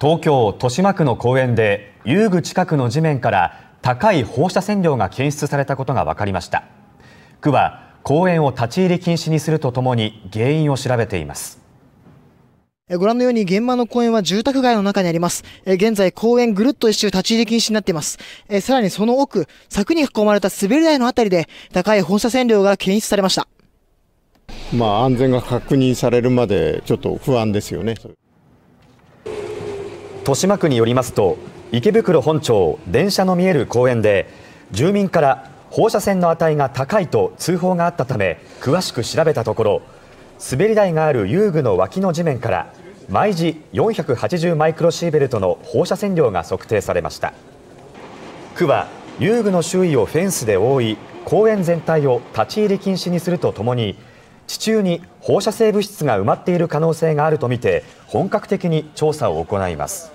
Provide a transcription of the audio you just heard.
東京豊島区の公園で遊具近くの地面から高い放射線量が検出されたことが分かりました区は公園を立ち入り禁止にするとともに原因を調べていますご覧のように現場の公園は住宅街の中にあります。現在公園ぐるっと一周立ち入り禁止になっています。さらにその奥、柵に囲まれた滑り台のあたりで高い放射線量が検出されました。まあ安全が確認されるまでちょっと不安ですよね。豊島区によりますと池袋本町電車の見える公園で住民から放射線の値が高いと通報があったため詳しく調べたところ滑り台がある遊具の脇の地面から毎時480マイクロシーベルトの放射線量が測定されました区は遊具の周囲をフェンスで覆い公園全体を立ち入り禁止にするとともに地中に放射性物質が埋まっている可能性があるとみて本格的に調査を行います。